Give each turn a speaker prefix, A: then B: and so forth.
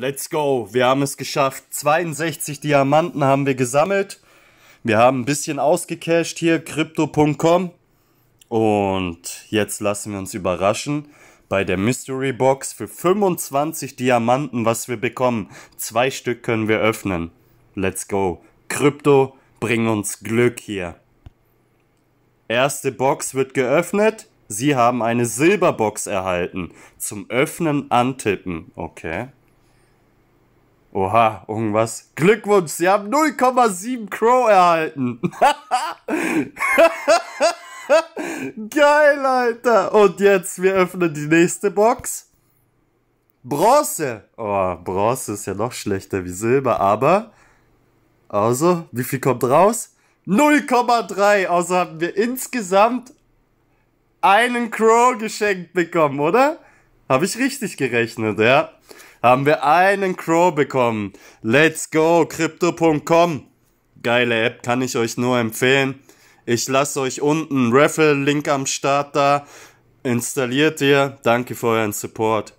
A: Let's go. Wir haben es geschafft. 62 Diamanten haben wir gesammelt. Wir haben ein bisschen ausgecashed hier, crypto.com. Und jetzt lassen wir uns überraschen bei der Mystery Box für 25 Diamanten, was wir bekommen. Zwei Stück können wir öffnen. Let's go. Krypto, bring uns Glück hier. Erste Box wird geöffnet. Sie haben eine Silberbox erhalten. Zum Öffnen antippen. Okay. Oha, irgendwas. Glückwunsch, Sie haben
B: 0,7 Crow erhalten. Geil, Alter. Und jetzt, wir öffnen die nächste Box.
A: Bronze. Oh, Bronze ist ja noch schlechter wie Silber, aber... Also, wie viel kommt raus? 0,3. Also haben wir insgesamt einen Crow geschenkt bekommen, oder? Habe ich richtig gerechnet, ja haben wir einen Crow bekommen. Let's go, crypto.com. Geile App, kann ich euch nur empfehlen. Ich lasse euch unten Raffle-Link am Start da. Installiert ihr. Danke für euren Support.